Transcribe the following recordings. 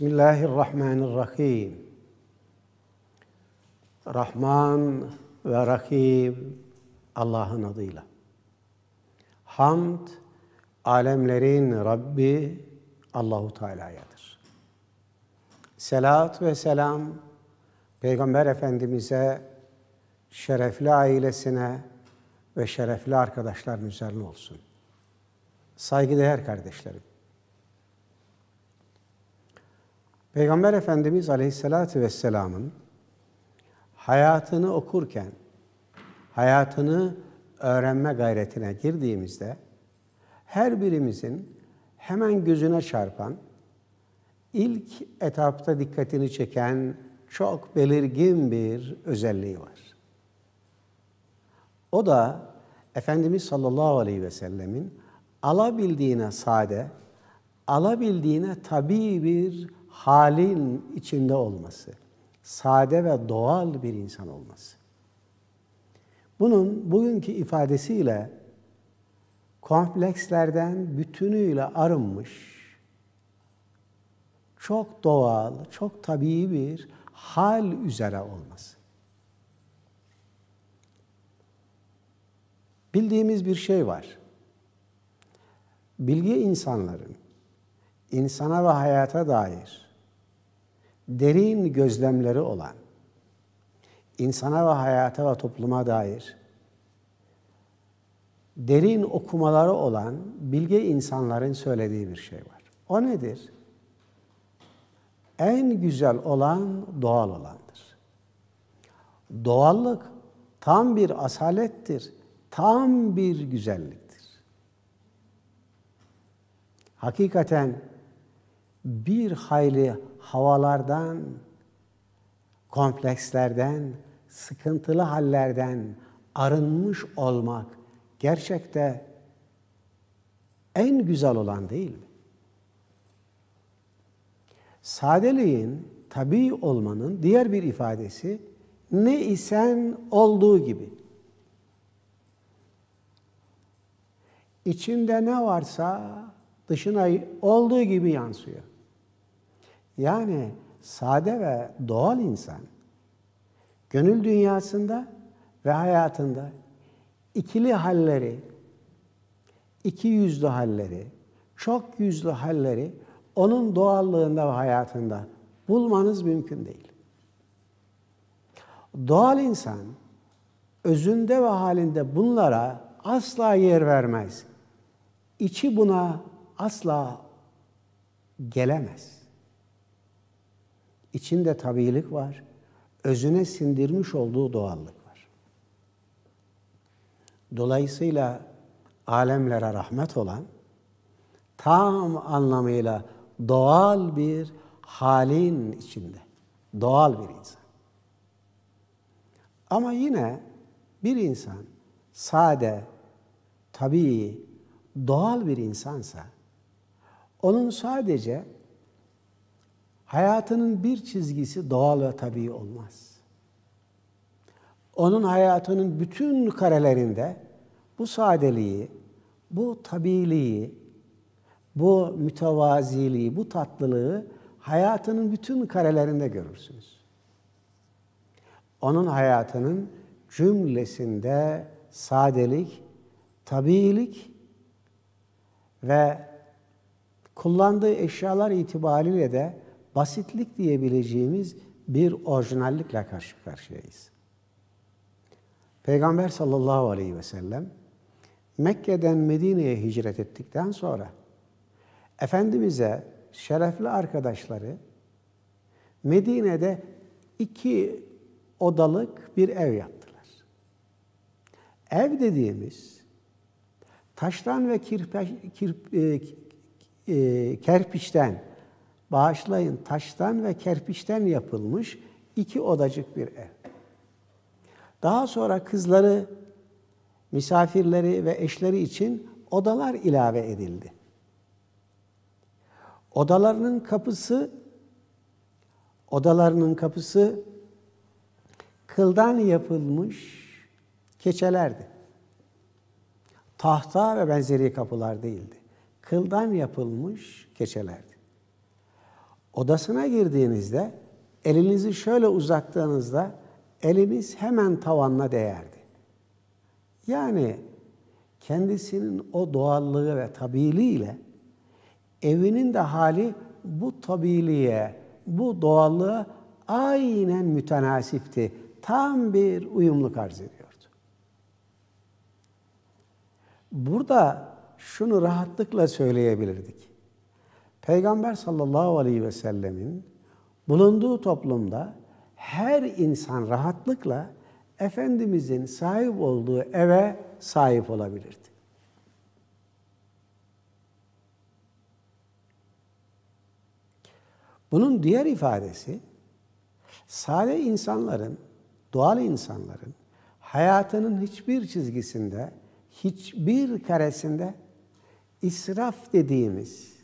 Bismillahirrahmanirrahim. Rahman ve Rahim Allah'ın adıyla. Hamd alemlerin Rabbi Allahu Teala'yadır. Selat ve selam Peygamber Efendimize, şerefli ailesine ve şerefli arkadaşların üzerine olsun. Saygıdeğer kardeşlerim. Peygamber Efendimiz Aleyhisselatü Vesselam'ın hayatını okurken, hayatını öğrenme gayretine girdiğimizde her birimizin hemen gözüne çarpan, ilk etapta dikkatini çeken çok belirgin bir özelliği var. O da Efendimiz sallallahu aleyhi ve sellemin alabildiğine sade, alabildiğine tabi bir halin içinde olması, sade ve doğal bir insan olması. Bunun bugünkü ifadesiyle komplekslerden bütünüyle arınmış, çok doğal, çok tabii bir hal üzere olması. Bildiğimiz bir şey var. Bilgi insanların insana ve hayata dair derin gözlemleri olan, insana ve hayata ve topluma dair derin okumaları olan bilge insanların söylediği bir şey var. O nedir? En güzel olan doğal olandır. Doğallık tam bir asalettir, tam bir güzelliktir. Hakikaten bir hayli havalardan, komplekslerden, sıkıntılı hallerden arınmış olmak gerçekte en güzel olan değil mi? Sadeliğin, tabi olmanın diğer bir ifadesi ne isen olduğu gibi. İçinde ne varsa dışına olduğu gibi yansıyor. Yani sade ve doğal insan gönül dünyasında ve hayatında ikili halleri, iki yüzlü halleri, çok yüzlü halleri onun doğallığında ve hayatında bulmanız mümkün değil. Doğal insan özünde ve halinde bunlara asla yer vermez. İçi buna asla gelemez.'' İçinde tabiilik var. Özüne sindirmiş olduğu doğallık var. Dolayısıyla alemlere rahmet olan tam anlamıyla doğal bir halin içinde. Doğal bir insan. Ama yine bir insan sade, tabii, doğal bir insansa onun sadece hayatının bir çizgisi doğal ve tabii olmaz. Onun hayatının bütün karelerinde bu sadeliği, bu tabiliği, bu mütevaziliği, bu tatlılığı hayatının bütün karelerinde görürsünüz. Onun hayatının cümlesinde sadelik, tabiilik ve kullandığı eşyalar itibariyle de basitlik diyebileceğimiz bir orijinallikle karşı karşıyayız. Peygamber sallallahu aleyhi ve sellem Mekke'den Medine'ye hicret ettikten sonra Efendimiz'e şerefli arkadaşları Medine'de iki odalık bir ev yaptılar. Ev dediğimiz taştan ve kirpe, kirp, e, e kerpiçten bağışlayın taştan ve kerpiçten yapılmış iki odacık bir ev. Daha sonra kızları, misafirleri ve eşleri için odalar ilave edildi. Odalarının kapısı odalarının kapısı kıldan yapılmış keçelerdi. Tahta ve benzeri kapılar değildi. Kıldan yapılmış keçelerdi. Odasına girdiğinizde elinizi şöyle uzattığınızda eliniz hemen tavanla değerdi. Yani kendisinin o doğallığı ve tabiliğiyle evinin de hali bu tabiliğe, bu doğallığa aynen mütenasipti. Tam bir uyumluk arz ediyordu. Burada şunu rahatlıkla söyleyebilirdik. Peygamber sallallahu aleyhi ve sellemin bulunduğu toplumda her insan rahatlıkla Efendimizin sahip olduğu eve sahip olabilirdi. Bunun diğer ifadesi, sade insanların, doğal insanların hayatının hiçbir çizgisinde, hiçbir karesinde israf dediğimiz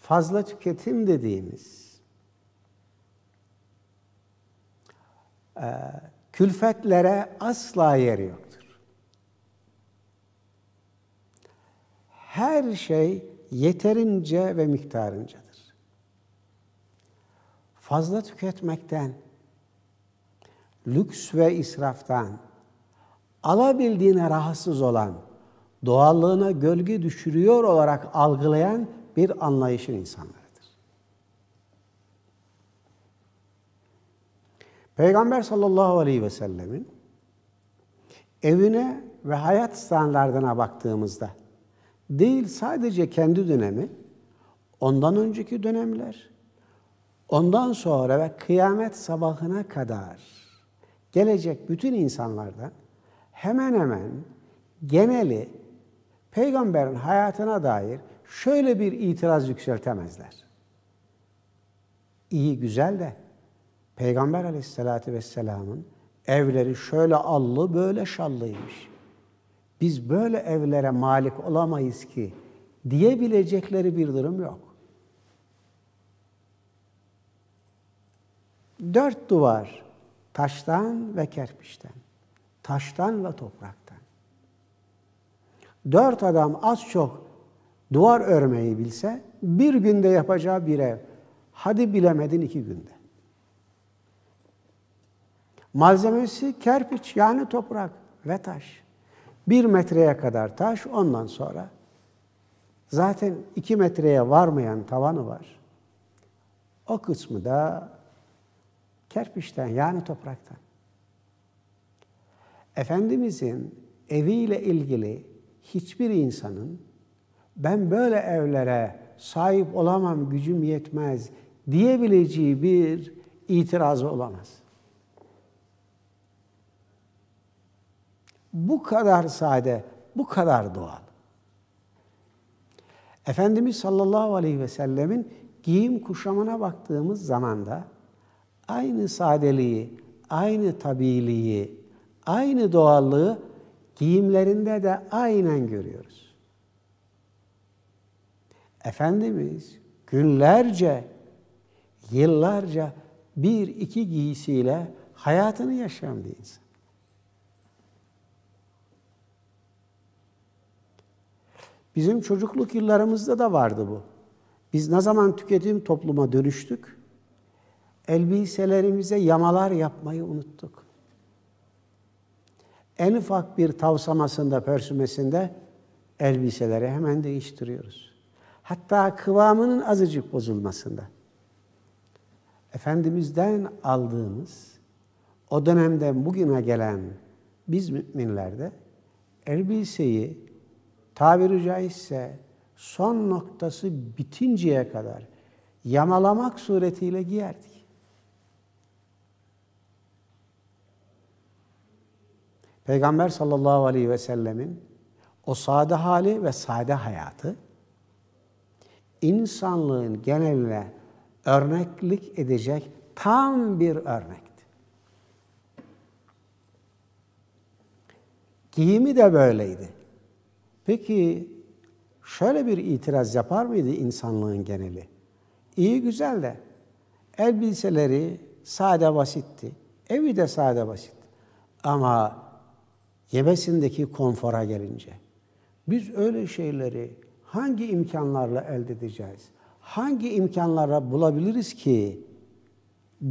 fazla tüketim dediğimiz e, külfetlere asla yer yoktur. Her şey yeterince ve miktarıncadır. Fazla tüketmekten, lüks ve israftan, alabildiğine rahatsız olan, doğallığına gölge düşürüyor olarak algılayan bir anlayışın insanlarıdır. Peygamber sallallahu aleyhi ve sellemin evine ve hayat standartına baktığımızda değil sadece kendi dönemi, ondan önceki dönemler, ondan sonra ve kıyamet sabahına kadar gelecek bütün insanlardan hemen hemen geneli peygamberin hayatına dair şöyle bir itiraz yükseltemezler. İyi güzel de Peygamber aleyhissalatü vesselamın evleri şöyle allı böyle şallıymış. Biz böyle evlere malik olamayız ki diyebilecekleri bir durum yok. Dört duvar taştan ve kerpiçten, taştan ve topraktan. Dört adam az çok Duvar örmeyi bilse bir günde yapacağı bir ev. Hadi bilemedin iki günde. Malzemesi kerpiç yani toprak ve taş. Bir metreye kadar taş ondan sonra zaten iki metreye varmayan tavanı var. O kısmı da kerpiçten yani topraktan. Efendimizin eviyle ilgili hiçbir insanın ben böyle evlere sahip olamam, gücüm yetmez diyebileceği bir itiraz olamaz. Bu kadar sade, bu kadar doğal. Efendimiz sallallahu aleyhi ve sellemin giyim kuşamına baktığımız zaman da aynı sadeliği, aynı tabiliği, aynı doğallığı giyimlerinde de aynen görüyoruz. Efendimiz günlerce, yıllarca bir iki giysiyle hayatını yaşayan bir insan. Bizim çocukluk yıllarımızda da vardı bu. Biz ne zaman tüketim topluma dönüştük? Elbiselerimize yamalar yapmayı unuttuk. En ufak bir tavsamasında, pörsümesinde elbiseleri hemen değiştiriyoruz. Hatta kıvamının azıcık bozulmasında. Efendimiz'den aldığımız o dönemde bugüne gelen biz müminlerde elbiseyi tabiri caizse son noktası bitinceye kadar yamalamak suretiyle giyerdik. Peygamber sallallahu aleyhi ve sellemin o sade hali ve sade hayatı insanlığın geneline örneklik edecek tam bir örnekti. Giyimi de böyleydi. Peki şöyle bir itiraz yapar mıydı insanlığın geneli? İyi güzel de elbiseleri sade basitti. Evi de sade basit. Ama yemesindeki konfora gelince biz öyle şeyleri hangi imkanlarla elde edeceğiz? Hangi imkanlara bulabiliriz ki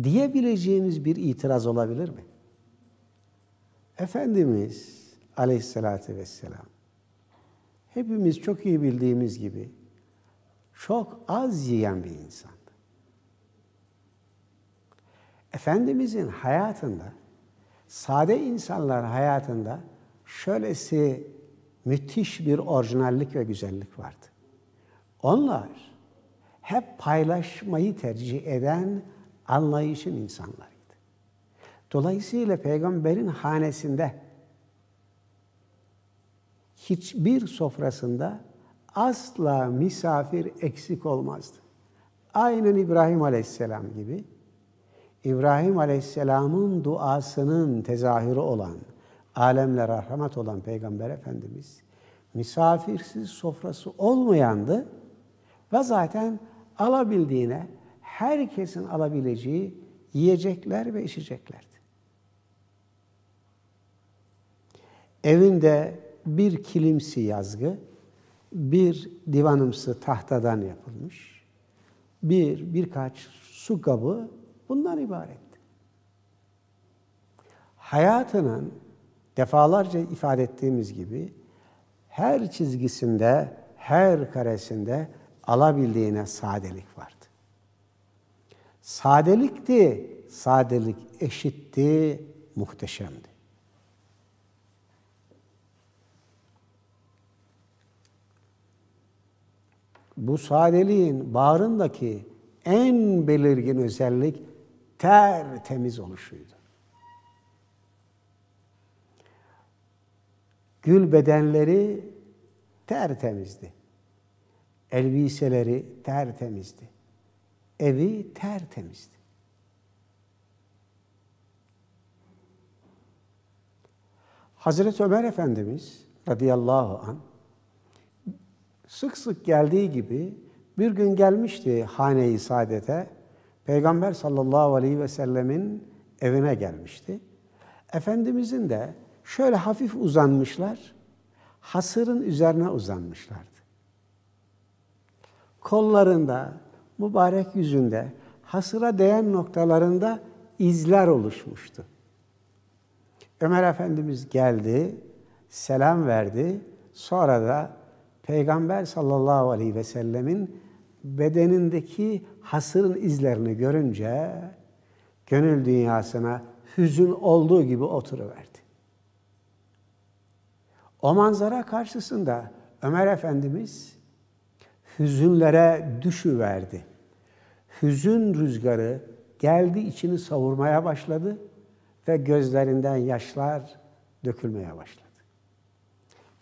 diyebileceğimiz bir itiraz olabilir mi? Efendimiz aleyhissalatü vesselam hepimiz çok iyi bildiğimiz gibi çok az yiyen bir insandı. Efendimizin hayatında, sade insanlar hayatında şöylesi müthiş bir orijinallik ve güzellik vardı. Onlar hep paylaşmayı tercih eden anlayışın insanlarıydı. Dolayısıyla peygamberin hanesinde hiçbir sofrasında asla misafir eksik olmazdı. Aynen İbrahim Aleyhisselam gibi İbrahim Aleyhisselam'ın duasının tezahürü olan alemlere rahmet olan Peygamber Efendimiz misafirsiz sofrası olmayandı ve zaten alabildiğine herkesin alabileceği yiyecekler ve içeceklerdi. Evinde bir kilimsi yazgı, bir divanımsı tahtadan yapılmış, bir birkaç su kabı bundan ibaretti. Hayatının defalarca ifade ettiğimiz gibi her çizgisinde, her karesinde alabildiğine sadelik vardı. Sadelikti, sadelik eşitti, muhteşemdi. Bu sadeliğin bağrındaki en belirgin özellik tertemiz oluşuydu. Gül bedenleri tertemizdi. Elbiseleri tertemizdi. Evi tertemizdi. Hazreti Ömer Efendimiz radıyallahu an sık sık geldiği gibi bir gün gelmişti hane-i saadete. Peygamber sallallahu aleyhi ve sellemin evine gelmişti. Efendimizin de Şöyle hafif uzanmışlar, hasırın üzerine uzanmışlardı. Kollarında, mübarek yüzünde, hasıra değen noktalarında izler oluşmuştu. Ömer Efendimiz geldi, selam verdi. Sonra da Peygamber sallallahu aleyhi ve sellemin bedenindeki hasırın izlerini görünce gönül dünyasına hüzün olduğu gibi oturuverdi. O manzara karşısında Ömer Efendimiz hüzünlere düşüverdi. Hüzün rüzgarı geldi içini savurmaya başladı ve gözlerinden yaşlar dökülmeye başladı.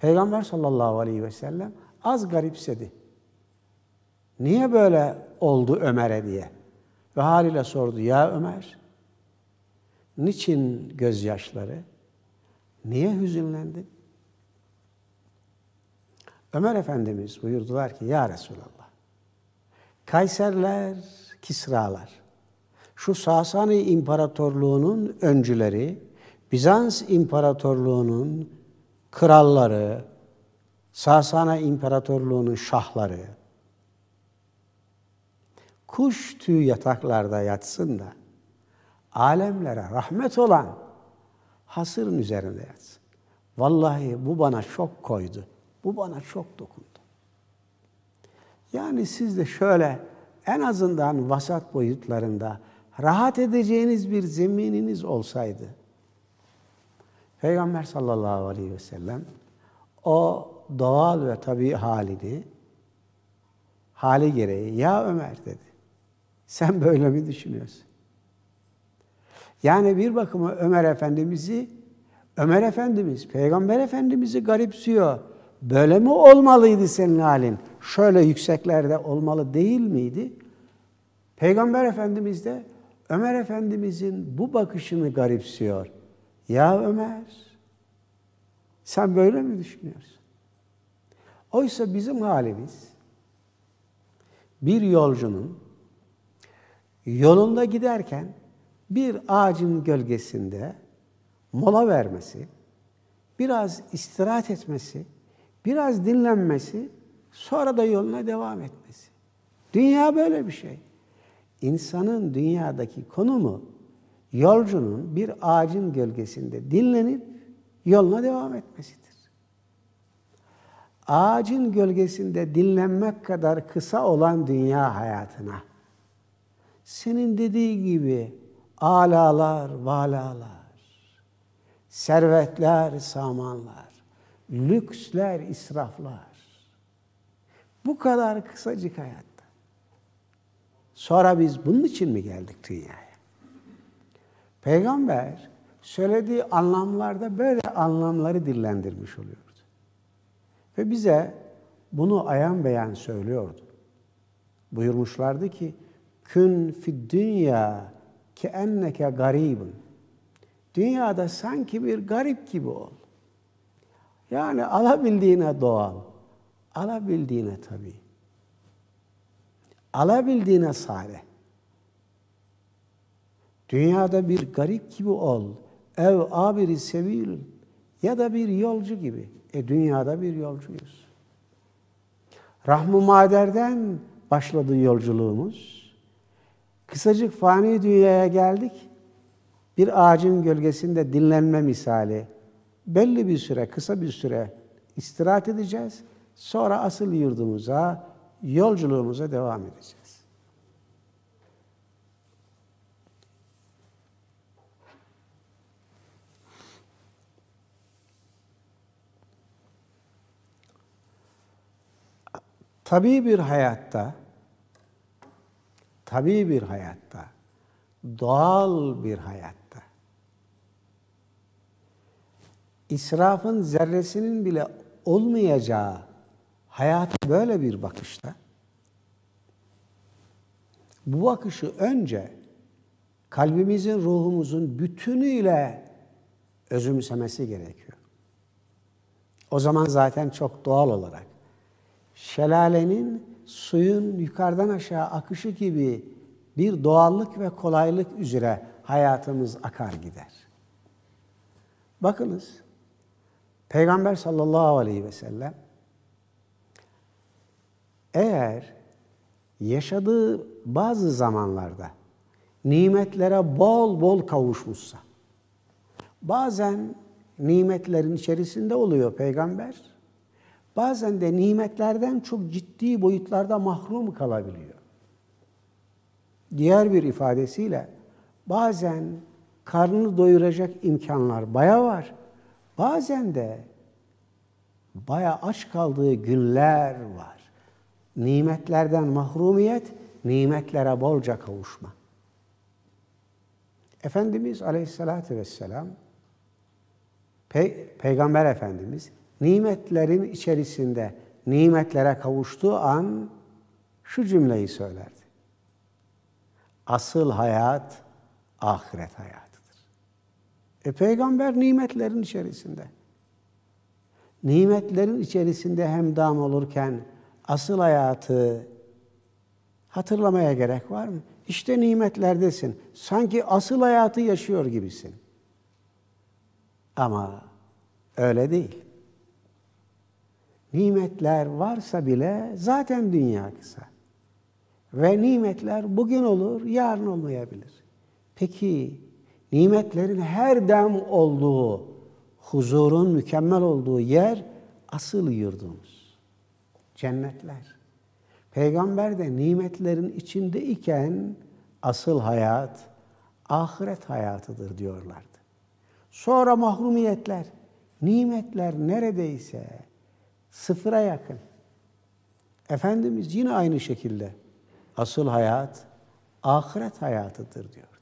Peygamber sallallahu aleyhi ve sellem az garipsedi. Niye böyle oldu Ömer'e diye. Ve haliyle sordu, ya Ömer, niçin gözyaşları, niye hüzünlendin? Ömer Efendimiz buyurdular ki ya Resulallah Kayserler, Kisralar şu Sasani İmparatorluğu'nun öncüleri, Bizans İmparatorluğu'nun kralları, Sasana İmparatorluğu'nun şahları, kuş tüy yataklarda yatsın da, alemlere rahmet olan hasırın üzerinde yatsın. Vallahi bu bana şok koydu. Bu bana çok dokundu. Yani siz de şöyle en azından vasat boyutlarında rahat edeceğiniz bir zemininiz olsaydı. Peygamber sallallahu aleyhi ve sellem o doğal ve tabii halini hali gereği ya Ömer dedi. Sen böyle mi düşünüyorsun? Yani bir bakıma Ömer Efendimiz'i Ömer Efendimiz, Peygamber Efendimiz'i garipsiyor. Böyle mi olmalıydı senin halin? Şöyle yükseklerde olmalı değil miydi? Peygamber Efendimiz de Ömer Efendimizin bu bakışını garipsiyor. Ya Ömer, sen böyle mi düşünüyorsun? Oysa bizim halimiz bir yolcunun yolunda giderken bir ağacın gölgesinde mola vermesi, biraz istirahat etmesi, biraz dinlenmesi, sonra da yoluna devam etmesi. Dünya böyle bir şey. İnsanın dünyadaki konumu yolcunun bir ağacın gölgesinde dinlenip yoluna devam etmesidir. Ağacın gölgesinde dinlenmek kadar kısa olan dünya hayatına senin dediği gibi alalar, valalar, servetler, samanlar lüksler, israflar. Bu kadar kısacık hayatta. Sonra biz bunun için mi geldik dünyaya? Peygamber söylediği anlamlarda böyle anlamları dillendirmiş oluyordu. Ve bize bunu ayan beyan söylüyordu. Buyurmuşlardı ki, Kün fid dünya ke enneke garibun. Dünyada sanki bir garip gibi ol. Yani alabildiğine doğal, alabildiğine tabi, alabildiğine sare. Dünyada bir garip gibi ol, ev abiri sevil ya da bir yolcu gibi. E dünyada bir yolcuyuz. Rahmı maderden başladı yolculuğumuz. Kısacık fani dünyaya geldik. Bir ağacın gölgesinde dinlenme misali belli bir süre, kısa bir süre istirahat edeceğiz. Sonra asıl yurdumuza, yolculuğumuza devam edeceğiz. Tabii bir hayatta, tabii bir hayatta, doğal bir hayatta israfın zerresinin bile olmayacağı hayata böyle bir bakışta bu bakışı önce kalbimizin, ruhumuzun bütünüyle özümsemesi gerekiyor. O zaman zaten çok doğal olarak şelalenin suyun yukarıdan aşağı akışı gibi bir doğallık ve kolaylık üzere hayatımız akar gider. Bakınız Peygamber sallallahu aleyhi ve sellem eğer yaşadığı bazı zamanlarda nimetlere bol bol kavuşmuşsa, bazen nimetlerin içerisinde oluyor peygamber, bazen de nimetlerden çok ciddi boyutlarda mahrum kalabiliyor. Diğer bir ifadesiyle bazen karnını doyuracak imkanlar baya var Bazen de baya aç kaldığı günler var. Nimetlerden mahrumiyet, nimetlere bolca kavuşma. Efendimiz Aleyhisselatü Vesselam, Pey Peygamber Efendimiz nimetlerin içerisinde nimetlere kavuştuğu an şu cümleyi söylerdi. Asıl hayat ahiret hayat. E peygamber nimetlerin içerisinde. Nimetlerin içerisinde hemdam olurken asıl hayatı hatırlamaya gerek var mı? İşte nimetlerdesin. Sanki asıl hayatı yaşıyor gibisin. Ama öyle değil. Nimetler varsa bile zaten dünya kısa. Ve nimetler bugün olur, yarın olmayabilir. Peki nimetlerin her dem olduğu, huzurun mükemmel olduğu yer asıl yurdumuz. Cennetler. Peygamber de nimetlerin içinde iken asıl hayat ahiret hayatıdır diyorlardı. Sonra mahrumiyetler, nimetler neredeyse sıfıra yakın. Efendimiz yine aynı şekilde asıl hayat ahiret hayatıdır diyor.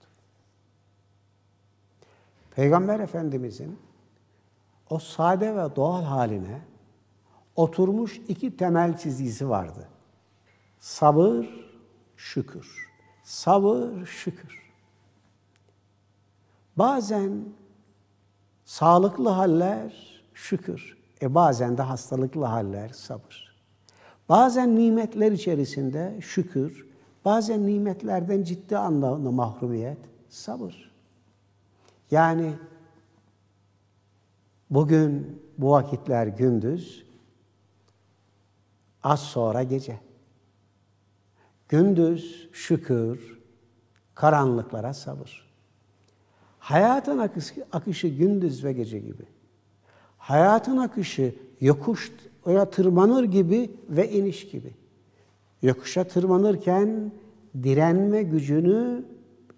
Peygamber Efendimizin o sade ve doğal haline oturmuş iki temel çizgisi vardı. Sabır, şükür. Sabır, şükür. Bazen sağlıklı haller şükür. E bazen de hastalıklı haller sabır. Bazen nimetler içerisinde şükür, bazen nimetlerden ciddi anlamda mahrumiyet, sabır. Yani bugün bu vakitler gündüz, az sonra gece. Gündüz şükür, karanlıklara sabır. Hayatın akışı, gündüz ve gece gibi. Hayatın akışı yokuş oya tırmanır gibi ve iniş gibi. Yokuşa tırmanırken direnme gücünü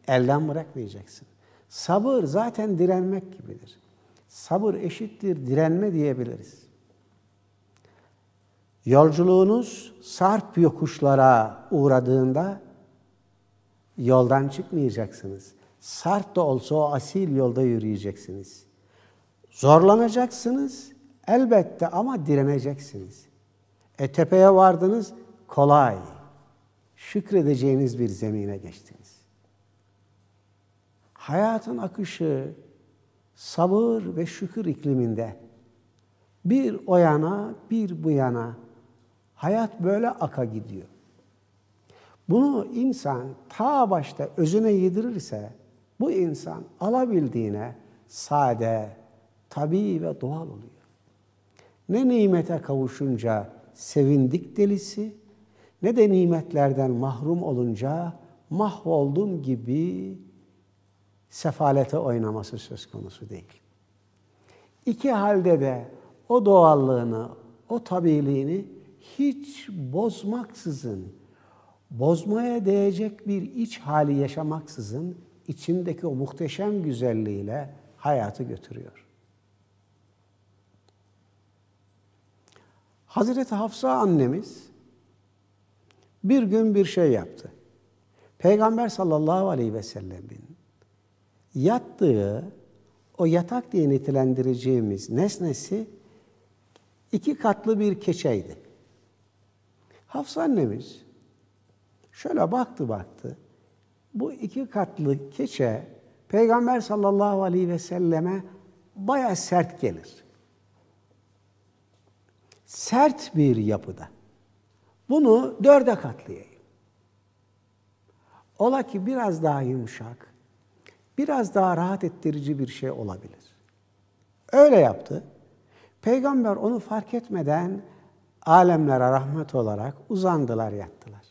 elden bırakmayacaksın. Sabır zaten direnmek gibidir. Sabır eşittir direnme diyebiliriz. Yolculuğunuz sarp yokuşlara uğradığında yoldan çıkmayacaksınız. Sarp da olsa o asil yolda yürüyeceksiniz. Zorlanacaksınız elbette ama direneceksiniz. E tepeye vardınız kolay. Şükredeceğiniz bir zemine geçtiniz hayatın akışı sabır ve şükür ikliminde bir o yana bir bu yana hayat böyle aka gidiyor. Bunu insan ta başta özüne yedirirse bu insan alabildiğine sade, tabi ve doğal oluyor. Ne nimete kavuşunca sevindik delisi, ne de nimetlerden mahrum olunca mahvoldum gibi sefalete oynaması söz konusu değil. İki halde de o doğallığını, o tabiliğini hiç bozmaksızın, bozmaya değecek bir iç hali yaşamaksızın içindeki o muhteşem güzelliğiyle hayatı götürüyor. Hazreti Hafsa annemiz bir gün bir şey yaptı. Peygamber sallallahu aleyhi ve sellemin yattığı o yatak diye nitelendireceğimiz nesnesi iki katlı bir keçeydi. Hafsa annemiz şöyle baktı baktı. Bu iki katlı keçe Peygamber sallallahu aleyhi ve selleme baya sert gelir. Sert bir yapıda. Bunu dörde katlayayım. Ola ki biraz daha yumuşak, biraz daha rahat ettirici bir şey olabilir. Öyle yaptı. Peygamber onu fark etmeden alemlere rahmet olarak uzandılar, yattılar.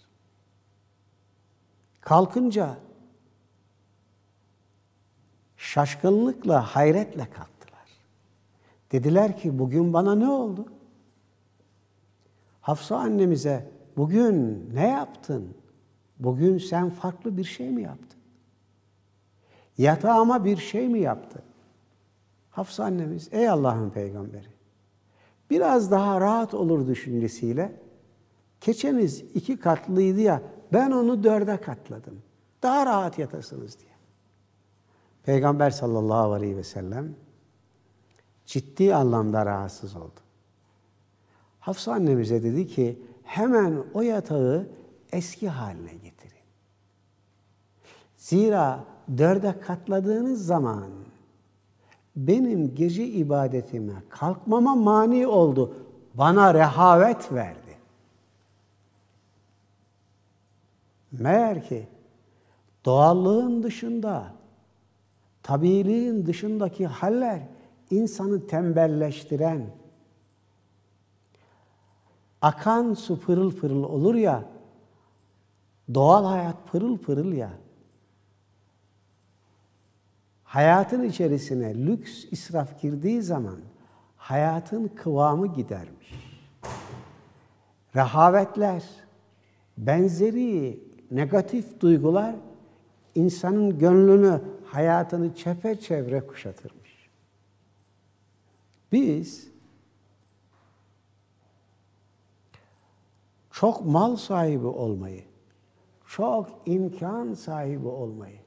Kalkınca şaşkınlıkla, hayretle kalktılar. Dediler ki bugün bana ne oldu? Hafsa annemize bugün ne yaptın? Bugün sen farklı bir şey mi yaptın? Yatağıma bir şey mi yaptı? Hafsa annemiz, ey Allah'ın peygamberi, biraz daha rahat olur düşüncesiyle, keçeniz iki katlıydı ya, ben onu dörde katladım. Daha rahat yatasınız diye. Peygamber sallallahu aleyhi ve sellem ciddi anlamda rahatsız oldu. Hafsa annemize dedi ki, hemen o yatağı eski haline getirin. Zira dörde katladığınız zaman benim gece ibadetime kalkmama mani oldu. Bana rehavet verdi. Meğer ki doğallığın dışında, tabiliğin dışındaki haller insanı tembelleştiren, akan su pırıl pırıl olur ya, doğal hayat pırıl pırıl ya, Hayatın içerisine lüks israf girdiği zaman hayatın kıvamı gidermiş. Rahavetler, benzeri negatif duygular insanın gönlünü, hayatını çepeçevre kuşatırmış. Biz çok mal sahibi olmayı, çok imkan sahibi olmayı,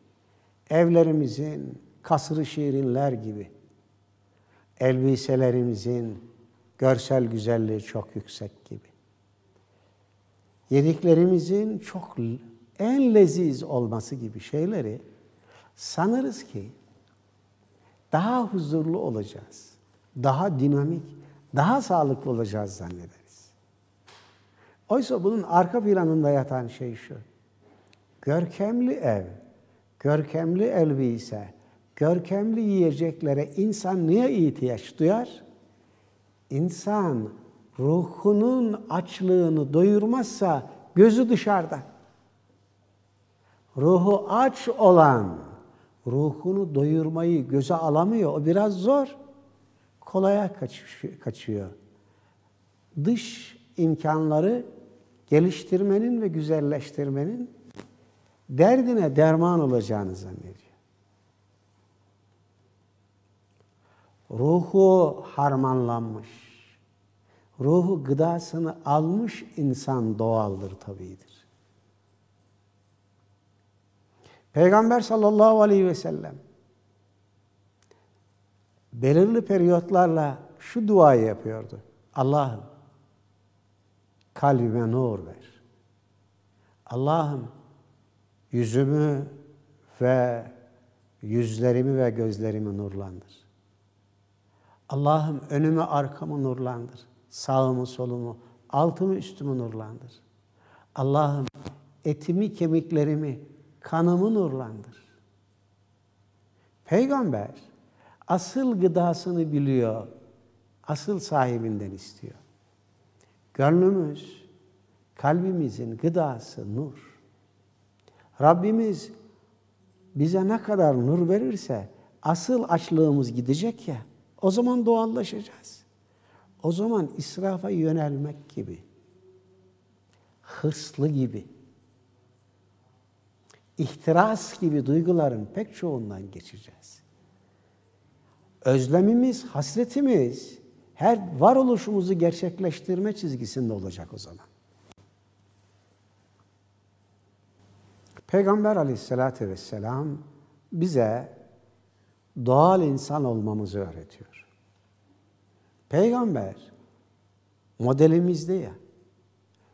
evlerimizin, kasrı şiirinler gibi. Elbiselerimizin görsel güzelliği çok yüksek gibi. Yediklerimizin çok en leziz olması gibi şeyleri sanırız ki daha huzurlu olacağız. Daha dinamik, daha sağlıklı olacağız zannederiz. Oysa bunun arka planında yatan şey şu. Görkemli ev, görkemli elbise, görkemli yiyeceklere insan niye ihtiyaç duyar? İnsan ruhunun açlığını doyurmazsa gözü dışarıda. Ruhu aç olan ruhunu doyurmayı göze alamıyor. O biraz zor. Kolaya kaçıyor. Dış imkanları geliştirmenin ve güzelleştirmenin derdine derman olacağını zannediyor. ruhu harmanlanmış. Ruhu gıdasını almış insan doğaldır, tabidir. Peygamber sallallahu aleyhi ve sellem belirli periyotlarla şu duayı yapıyordu. Allah'ım kalbime nur ver. Allah'ım yüzümü ve yüzlerimi ve gözlerimi nurlandır. Allah'ım önümü arkamı nurlandır. Sağımı solumu, altımı üstümü nurlandır. Allah'ım etimi, kemiklerimi, kanımı nurlandır. Peygamber asıl gıdasını biliyor. Asıl sahibinden istiyor. Gönlümüz, kalbimizin gıdası nur. Rabbimiz bize ne kadar nur verirse asıl açlığımız gidecek ya. O zaman doğallaşacağız. O zaman israfa yönelmek gibi, hırslı gibi, ihtiras gibi duyguların pek çoğundan geçeceğiz. Özlemimiz, hasretimiz her varoluşumuzu gerçekleştirme çizgisinde olacak o zaman. Peygamber aleyhissalatü vesselam bize doğal insan olmamızı öğretiyor. Peygamber modelimizdi ya.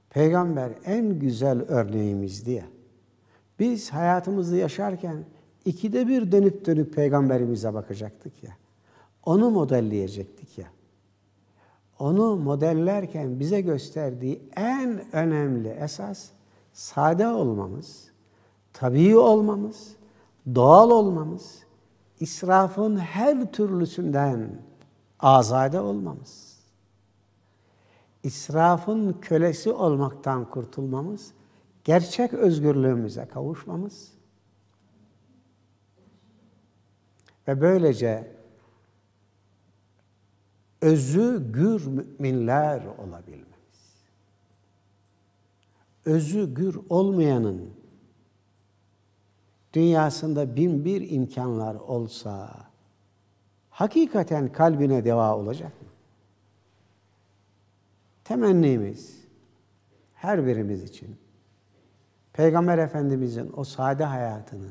Peygamber en güzel örneğimizdi ya. Biz hayatımızı yaşarken ikide bir dönüp dönüp peygamberimize bakacaktık ya. Onu modelleyecektik ya. Onu modellerken bize gösterdiği en önemli esas sade olmamız, tabii olmamız, doğal olmamız, israfın her türlüsünden azade olmamız, israfın kölesi olmaktan kurtulmamız, gerçek özgürlüğümüze kavuşmamız ve böylece özü gür müminler olabilmemiz. Özü gür olmayanın dünyasında bin bir imkanlar olsa hakikaten kalbine deva olacak mı? Temennimiz her birimiz için Peygamber Efendimizin o sade hayatını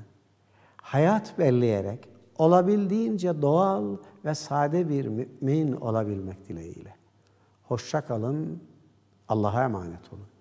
hayat belleyerek olabildiğince doğal ve sade bir mümin olabilmek dileğiyle. Hoşça kalın. Allah'a emanet olun.